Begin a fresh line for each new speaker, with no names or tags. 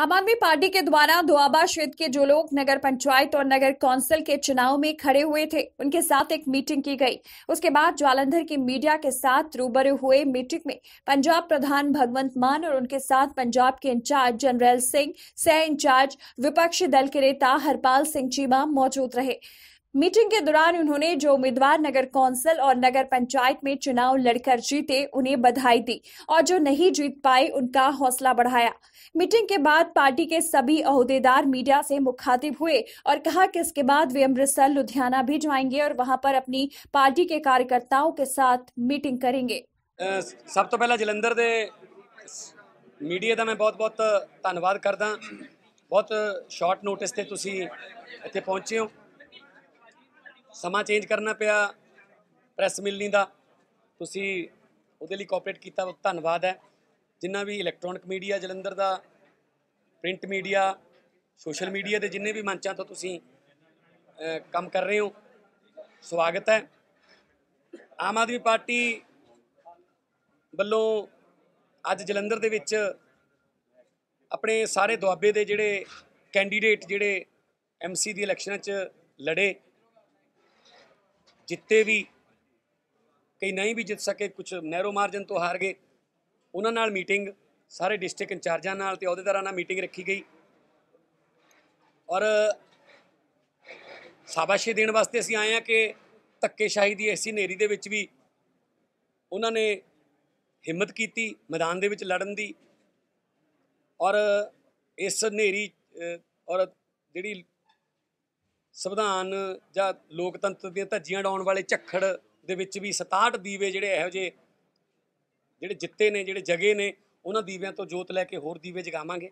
आम आदमी पार्टी के द्वारा दोआबा क्षेत्र के जो लोग नगर पंचायत और नगर काउंसिल के चुनाव में खड़े हुए थे उनके साथ एक मीटिंग की गई उसके बाद जालंधर की मीडिया के साथ रूबरू हुए मीटिंग में पंजाब प्रधान भगवंत मान और उनके साथ पंजाब के इंचार्ज जनरल सिंह सह इंचार्ज विपक्षी दल के नेता हरपाल सिंह चीमा मौजूद रहे मीटिंग के दौरान उन्होंने जो उम्मीदवार नगर कौंसिल और नगर पंचायत में चुनाव लड़कर जीते उन्हें बधाई दी और जो नहीं जीत पाए उनका हौसला बढ़ाया मीटिंग के बाद पार्टी के सभी अहदेदार मीडिया से मुखातिब हुए और कहा कि इसके बाद वे अमृतसर लुधियाना भी जाएंगे और वहां पर अपनी पार्टी के कार्यकर्ताओं के साथ मीटिंग करेंगे
सब तो पहला जलंधर दे मीडिया का मैं बहुत बहुत धन्यवाद ਕਰਦਾ बहुत शॉर्ट नोटिस से तुम इतने पहुंचे हो ਸਮਾਂ ਚੇਂਜ ਕਰਨਾ ਪਿਆ ਪ੍ਰੈਸ ਮਿਲਣੀ ਦਾ ਤੁਸੀਂ ਉਹਦੇ ਲਈ ਕੋਆਪਰੇਟ ਕੀਤਾ ਬਹੁਤ ਧੰਨਵਾਦ ਹੈ ਜਿੰਨਾ ਵੀ ਇਲੈਕਟ੍ਰੋਨਿਕ ਮੀਡੀਆ ਜਲੰਧਰ ਦਾ ਪ੍ਰਿੰਟ ਮੀਡੀਆ ਸੋਸ਼ਲ ਮੀਡੀਆ ਦੇ ਜਿੰਨੇ ਵੀ ਮੰਚਾਂ ਤੋਂ ਤੁਸੀਂ ਕੰਮ ਕਰ ਰਹੇ ਹੋ ਸਵਾਗਤ ਹੈ ਆਮ ਆਦਮੀ ਪਾਰਟੀ ਵੱਲੋਂ ਅੱਜ ਜਲੰਧਰ ਦੇ ਵਿੱਚ ਆਪਣੇ ਸਾਰੇ ਦੁਆਬੇ ਦੇ ਜਿਹੜੇ ਕੈਂਡੀਡੇਟ ਜਿਹੜੇ ਐਮਸੀ ਦੀ ਇਲੈਕਸ਼ਨਾਂ 'ਚ ਲੜੇ ਜਿੱਤੇ ਵੀ ਕਈ ਨਹੀਂ ਵੀ ਜਿੱਤ ਸਕੇ ਕੁਝ ਨੈਰੋ ਮਾਰਜਨ ਤੋਂ ਹਾਰ ਗਏ ਉਹਨਾਂ ਨਾਲ ਮੀਟਿੰਗ ਸਾਰੇ ਡਿਸਟ੍ਰਿਕਟ ਇੰਚਾਰਜਾਂ ਨਾਲ ਤੇ ਅਹੁਦੇਦਾਰਾਂ ਨਾਲ ਮੀਟਿੰਗ ਰੱਖੀ ਗਈ ਔਰ ਸ਼ਾਬਾਸ਼ੀ ਦੇਣ ਵਾਸਤੇ ਅਸੀਂ ਆਏ ਆ ਕਿ ਧੱਕੇਸ਼ਾਹੀ ਦੀ ਐਸੀ ਨੇਰੀ ਦੇ ਵਿੱਚ ਵੀ ਉਹਨਾਂ ਨੇ ਹਿੰਮਤ ਕੀਤੀ ਮੈਦਾਨ ਦੇ ਵਿੱਚ ਲੜਨ ਦੀ ਔਰ ਇਸ ਨੇਰੀ ਔਰ ਜਿਹੜੀ ਸੰਵਿਧਾਨ ਜਾਂ ਲੋਕਤੰਤਰ ਦੀਆਂ ਧੱਜੀਆਂ ਡਾਉਣ ਵਾਲੇ ਝੱਖੜ ਦੇ ਵਿੱਚ ਵੀ 67 ਦੀਵੇ ਜਿਹੜੇ ਇਹੋ ਜਿਹੇ ਜਿਹੜੇ ਜਿੱਤੇ ਨੇ ਜਿਹੜੇ ਜਗੇ ਨੇ ਉਹਨਾਂ ਦੀਵਿਆਂ ਤੋਂ ਜੋਤ ਲੈ ਕੇ ਹੋਰ ਦੀਵੇ ਜਗਾਵਾਂਗੇ